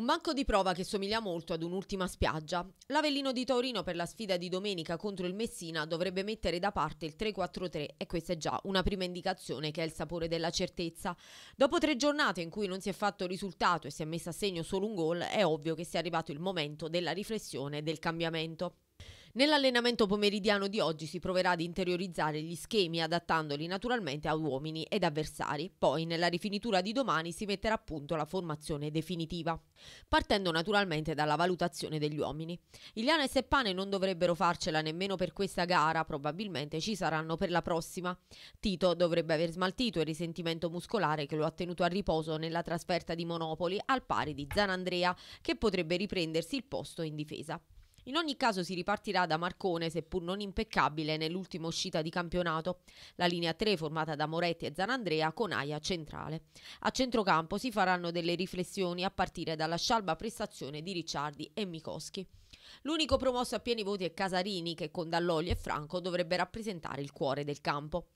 Un banco di prova che somiglia molto ad un'ultima spiaggia. L'Avellino di Torino per la sfida di domenica contro il Messina dovrebbe mettere da parte il 3-4-3 e questa è già una prima indicazione che è il sapore della certezza. Dopo tre giornate in cui non si è fatto risultato e si è messo a segno solo un gol, è ovvio che sia arrivato il momento della riflessione e del cambiamento. Nell'allenamento pomeridiano di oggi si proverà ad interiorizzare gli schemi adattandoli naturalmente a uomini ed avversari. Poi nella rifinitura di domani si metterà a punto la formazione definitiva, partendo naturalmente dalla valutazione degli uomini. Iliana e Seppane non dovrebbero farcela nemmeno per questa gara, probabilmente ci saranno per la prossima. Tito dovrebbe aver smaltito il risentimento muscolare che lo ha tenuto a riposo nella trasferta di Monopoli al pari di Zanandrea che potrebbe riprendersi il posto in difesa. In ogni caso si ripartirà da Marcone, seppur non impeccabile, nell'ultima uscita di campionato. La linea 3 formata da Moretti e Zanandrea con Aia centrale. A centrocampo si faranno delle riflessioni a partire dalla scialba prestazione di Ricciardi e Mikoschi. L'unico promosso a pieni voti è Casarini che con Dall'Olio e Franco dovrebbe rappresentare il cuore del campo.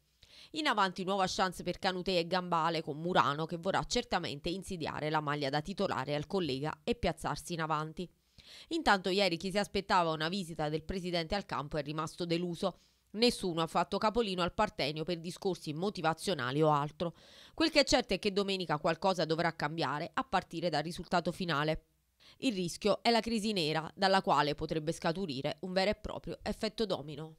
In avanti nuova chance per Canute e Gambale con Murano che vorrà certamente insidiare la maglia da titolare al collega e piazzarsi in avanti. Intanto ieri chi si aspettava una visita del presidente al campo è rimasto deluso. Nessuno ha fatto capolino al Partenio per discorsi motivazionali o altro. Quel che è certo è che domenica qualcosa dovrà cambiare a partire dal risultato finale. Il rischio è la crisi nera, dalla quale potrebbe scaturire un vero e proprio effetto domino.